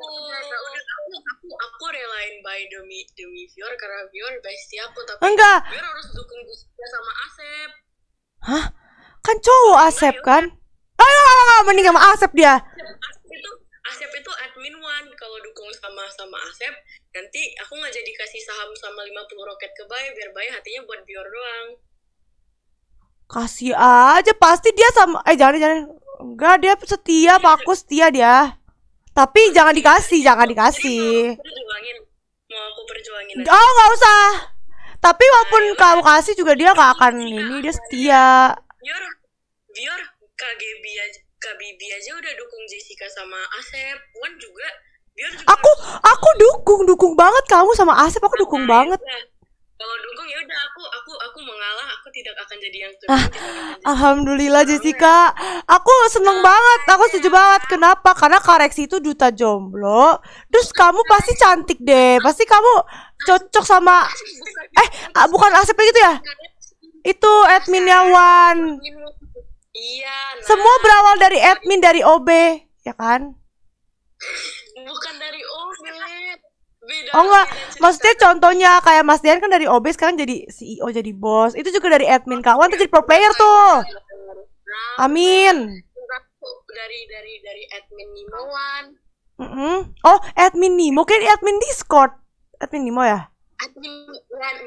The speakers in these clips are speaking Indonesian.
aku, aku, relain by demi demi Vior karena Vior bestie aku tapi enggak Vior harus dukung Gusti sama Asep hah kan cowok Asep kan ah oh, mending sama Asep dia Asep itu Asep itu admin one kalau dukung sama sama Asep nanti aku nggak jadi kasih saham sama 50 roket ke Bay biar Bay hatinya buat Vior doang kasih aja pasti dia sama eh jangan jangan enggak dia setia iya, aku setia dia tapi jangan dikasih, jangan dikasih. Jadi, perjuangin. Mau aku Oh, nggak usah. Tapi walaupun nah, kamu kasih juga dia gak akan iya, ini, dia setia. Biar, biar KGB aja, KBB aja udah dukung Jessica sama Asep. Wan juga, biar juga. Aku, aku dukung, dukung banget kamu sama Asep. Aku dukung nah, banget. Nah, kalau dukung ya udah aku aku aku mengalah aku tidak akan jadi yang kedua ah, alhamdulillah Jessica aku seneng nah, banget aku setuju banget kenapa karena koreksi itu duta jomblo terus kamu iya. pasti cantik deh pasti kamu cocok sama eh ah, bukan Asep gitu ya itu adminnya Wan iya nah. semua berawal dari admin dari OB ya kan bukan dari OB Oh enggak, maksudnya contohnya kayak Mas Dian kan dari OB sekarang jadi CEO jadi bos. Itu juga dari admin kawan Wan tuh jadi pro player tuh. Iya, iya, iya, Amin. Dari dari dari admin Nimoan. Mm -hmm. Oh, admin Nimo Mungkin admin Discord. Admin Nimo ya? Admin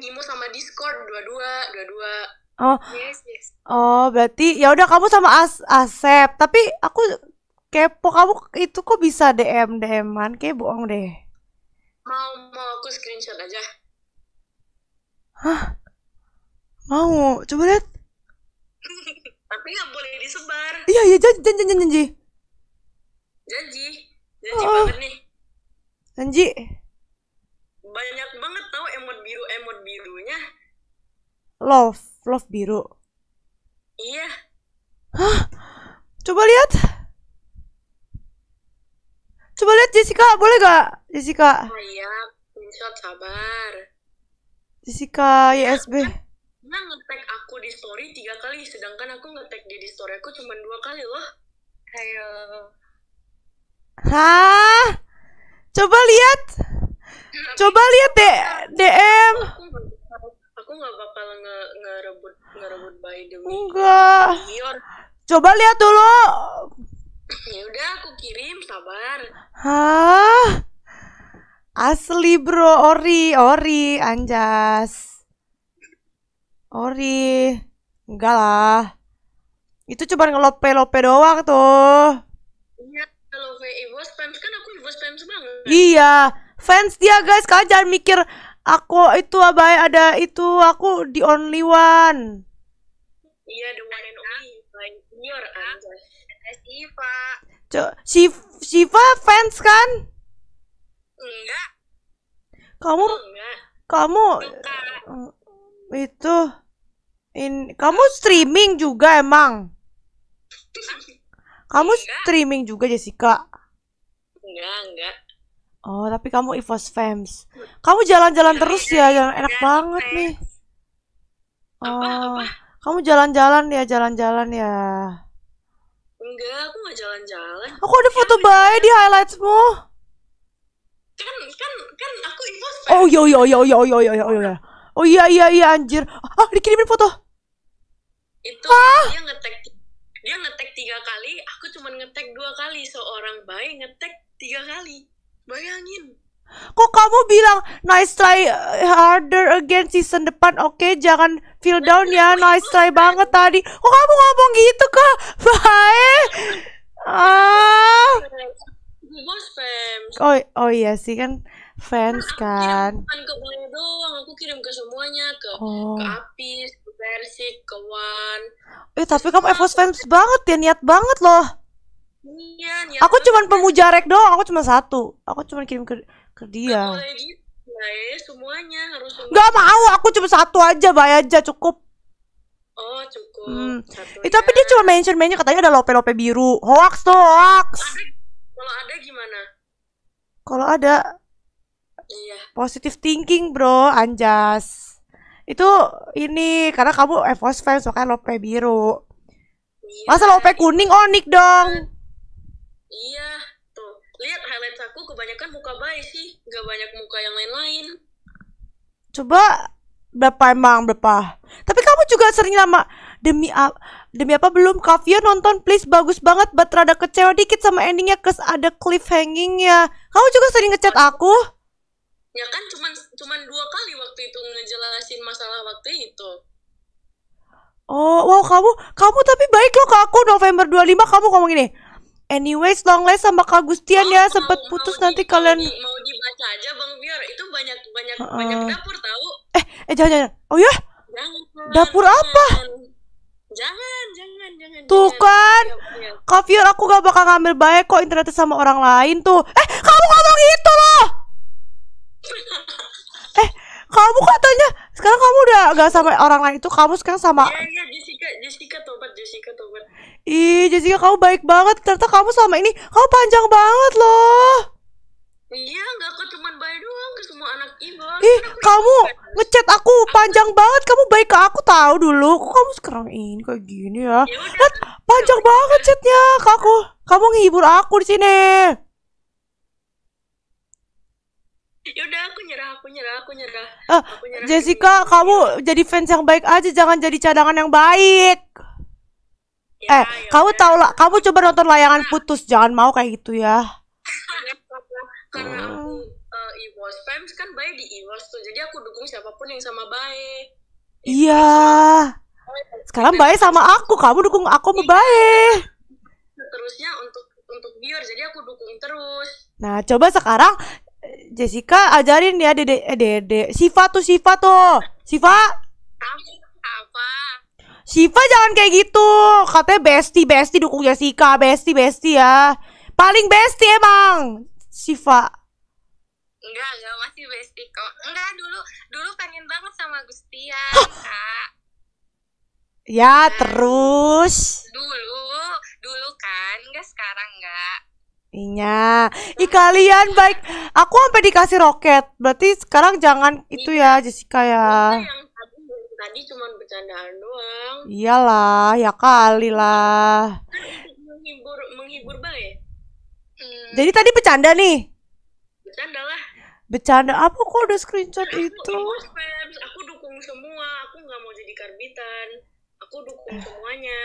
Nimo sama Discord dua-dua, dua-dua. Oh. Yes, yes. Oh, berarti ya udah kamu sama As Asep, tapi aku kepo kamu itu kok bisa DM DM-an kayak bohong deh mau mau aku screenshot aja hah mau coba lihat tapi nggak boleh disebar iya iya janji janji janji janji janji oh. banget nih janji banyak banget tau emot biru emot birunya love love biru iya hah coba lihat Coba lihat Jessica, boleh gak? Jessica. Oh iya, screenshot sabar. Jessica YSB. Iya, kan? nge ngetek aku di story tiga kali, sedangkan aku ngetek dia di story aku cuma dua kali loh. Kayak. Hah? Coba lihat. Coba lihat deh DM. Aku nggak bakal nge ngerebut ngerebut by the Enggak. Iya. Coba lihat dulu aku kirim, sabar. Hah? Asli bro, ori, ori, anjas. Ori. Enggak lah. Itu cuma ngelope-lope doang tuh. Iya, kalau ibu fans kan aku ibu fans banget. Iya, fans dia guys, kalian jangan mikir aku itu abai ada itu aku the only one. Iya, the one and only. senior, Anjas. Siva. Cok, Siva fans kan? Enggak. Kamu Enggak. kamu Enggak. itu in kamu streaming juga emang? Kamu enggak. streaming juga Jessica? Enggak, enggak. Oh, tapi kamu EVOS fans. Kamu jalan-jalan terus ya, Jalan enak enggak, banget fans. nih. Oh, apa, apa? Oh, kamu jalan-jalan ya, jalan-jalan ya. Enggak, aku nggak jalan-jalan. Aku ada foto kan, bayi di highlightsmu. Kan, kan, kan aku inbox. Oh yo yo yo yo yo yo yo yo. Oh iya iya iya anjir. Ah dikirimin foto. Itu ah? dia ngetek dia ngetek tiga kali, aku cuma ngetek dua kali. Seorang bayi ngetek tiga kali. Bayangin. Kok kamu bilang nice try uh, harder again season depan? Oke, okay, jangan feel down ya. Nice try banget tadi. Kok kamu ngomong gitu kok? bye Ah. Oh, oh iya sih kan fans kan. kan. ke doang, aku kirim ke semuanya ke oh. ke Apis, ke Persik, ke Wan. Eh tapi kamu Evos fans banget ya, niat banget loh. Iya, niat. Aku cuma pemuja rek doang, aku cuma satu. Aku cuma kirim ke ke dia gak boleh gitu mau, aku cuma satu aja, Bay aja cukup. Oh, cukup. Hmm. Itu eh, tapi dia cuma mention-mention katanya ada lope-lope biru. Hoax tuh, hoax. Kalau ada gimana? Kalau ada Iya. Positive thinking, Bro, anjas. Itu ini karena kamu Evos fans makanya lope biru. Iya, Masa lope kuning onik oh, dong. Iya lihat highlight aku kebanyakan muka bayi sih nggak banyak muka yang lain-lain coba berapa emang berapa tapi kamu juga sering lama demi apa demi apa belum kavio nonton please bagus banget but rada kecewa dikit sama endingnya kes ada ya kamu juga sering ngechat aku ya kan cuman cuman dua kali waktu itu ngejelasin masalah waktu itu oh wow kamu kamu tapi baik loh ke aku November 25 kamu ngomong ini. Anyways, last sama Kak Gustian oh, ya sempat putus mau nanti di, kalian mau, mau dibaca aja Bang Biar itu banyak banyak uh, banyak dapur tahu. Eh, eh jangan jangan. Oh ya? Jangan. Dapur jangan. apa? Jangan, jangan, jangan. Tuh jangan. kan. Ya, Kak Fior, aku gak bakal ngambil baik kok internet sama orang lain tuh. Eh, kamu ngomong itu loh. eh, kamu katanya sekarang kamu udah gak sama orang lain tuh kamu sekarang sama Iya, iya, Ih, Jessica kamu baik banget. Ternyata kamu selama ini kamu panjang banget loh. Iya, nggak aku cuman baik doang ke semua anak ibu. Ih, kamu ngechat aku panjang aku... banget. Kamu baik ke aku tahu dulu. Kok kamu sekarang ini kayak gini ya? Yaudah, panjang yaudah. banget chatnya ke aku. Kamu ngehibur aku di sini. Yaudah aku nyerah, aku nyerah, aku nyerah. Uh, aku nyerah Jessica, kamu iya. jadi fans yang baik aja, jangan jadi cadangan yang baik. Ya, eh, ya, ya kamu ya. tahu lah, kamu coba nonton layangan nah. putus, jangan mau kayak gitu ya. Karena aku uh, Ewos, Pems kan baik di Ewos tuh, jadi aku dukung siapapun yang sama baik. Iya. Sekarang baik sama aku, kamu dukung aku sama iya. baik. Terusnya untuk untuk biar jadi aku dukung terus. Nah, coba sekarang Jessica ajarin ya Dede eh, Dede Siva tuh Siva tuh. Siva. Aku Siva jangan kayak gitu. Katanya bestie, bestie dukung Jessica, Bestie, bestie ya. Paling bestie emang Siva. Enggak, enggak masih bestie kok. Enggak, dulu dulu pengen banget sama Gustian, Kak. Ya, nah, terus. Dulu, dulu kan, enggak sekarang enggak. Iya, ih kalian baik. Aku sampai dikasih roket. Berarti sekarang jangan itu ya Jessica ya. yang tadi cuma bercandaan doang iyalah ya kali lah menghibur menghibur banget hmm. jadi tadi bercanda nih bercanda lah bercanda apa kok udah screenshot aku, itu aku, dukung semua aku nggak mau jadi karbitan aku dukung semuanya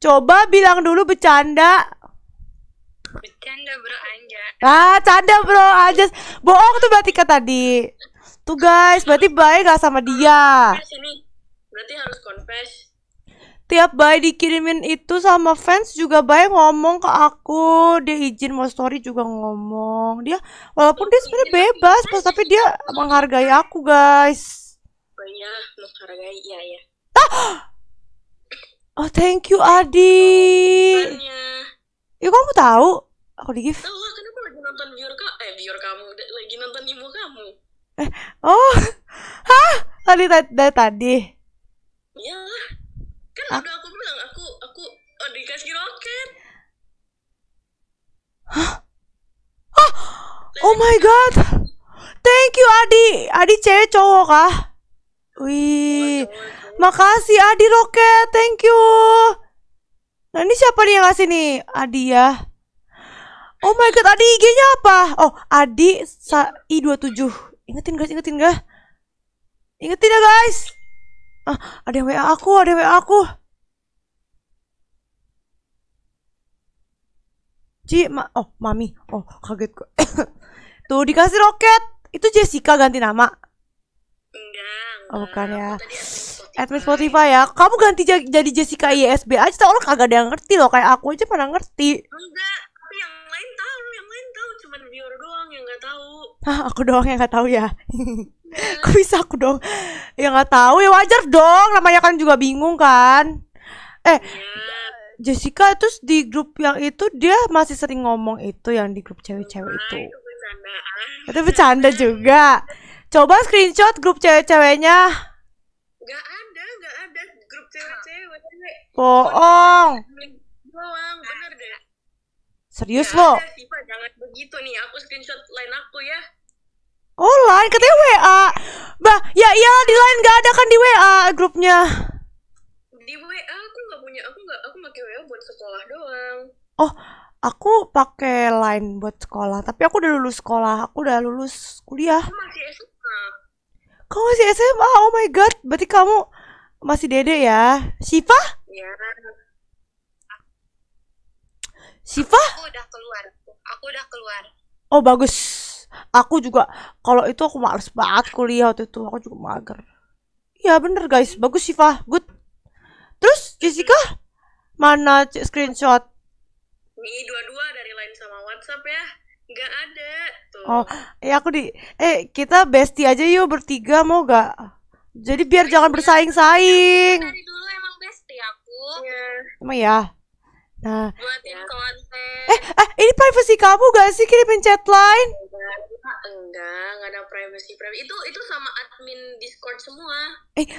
coba bilang dulu bercanda bercanda bro aja ah canda bro aja bohong tuh Batika tadi tuh guys berarti baik gak sama dia sini berarti harus confess tiap bayi dikirimin itu sama fans juga bayi ngomong ke aku dia izin mau story juga ngomong dia walaupun dia iya, sebenarnya iya, bebas pas iya, tapi dia menghargai aku guys oh menghargai iya ya ah! oh thank you Adi ya kamu tahu aku di gift tahu lah kenapa lagi nonton viewer eh, kamu eh viewer kamu lagi nonton ibu kamu eh oh hah tadi tadi tadi Iya Kan A udah aku bilang aku aku oh, dikasih roket. Hah? Oh, oh my kan god. Thank you Adi. Adi cewek cowok kah? Wih. Makasih Adi roket. Thank you. Nah ini siapa nih yang ngasih nih? Adi ya. Oh my god, Adi IG-nya apa? Oh, Adi Sa I27. Ingetin guys, ingetin gak? Ingetin ya guys ah ada yang WA aku ada yang WA aku Ci, ma oh mami, oh kaget gue. Tuh dikasih roket, itu Jessica ganti nama. Enggak. Oh bukan ya. Admin Spotify ya. Kamu ganti jadi Jessica ISB aja, tau orang kagak ada yang ngerti loh kayak aku aja pernah ngerti. Enggak, tapi yang lain tahu, yang lain tahu, cuman viewer doang yang nggak tahu. Hah, aku doang yang nggak tahu ya. kuis aku dong ya nggak tahu ya wajar dong namanya kan juga bingung kan eh iya. Jessica itu di grup yang itu dia masih sering ngomong itu yang di grup cewek-cewek itu itu bercanda juga coba screenshot grup cewek-ceweknya Gak ada gak ada grup cewek-cewek bohong Bohong, bener deh serius gak lo ada, Siva, jangan begitu nih aku screenshot lain aku ya Oh lain katanya WA bah ya iya di lain gak ada kan di WA grupnya di WA aku nggak punya aku nggak aku pakai WA buat sekolah doang oh aku pakai line buat sekolah tapi aku udah lulus sekolah aku udah lulus kuliah Kamu masih SMA kamu masih SMA oh my god berarti kamu masih dede ya Siva ya Siva aku udah keluar aku udah keluar oh bagus aku juga kalau itu aku males banget kuliah waktu itu aku juga mager ya bener guys bagus sih Fah. good terus Jessica mana screenshot ini dua-dua dari lain sama WhatsApp ya nggak ada tuh oh ya aku di eh kita bestie aja yuk bertiga mau gak jadi biar iya, jangan iya. bersaing-saing ya, dari dulu emang bestie aku ya. emang ya Nah, buatin ya. konten. Eh, eh, ini privacy kamu gak sih kirim pencet lain? Enggak, enggak, enggak ada privacy, privacy. Itu itu sama admin Discord semua. Eh,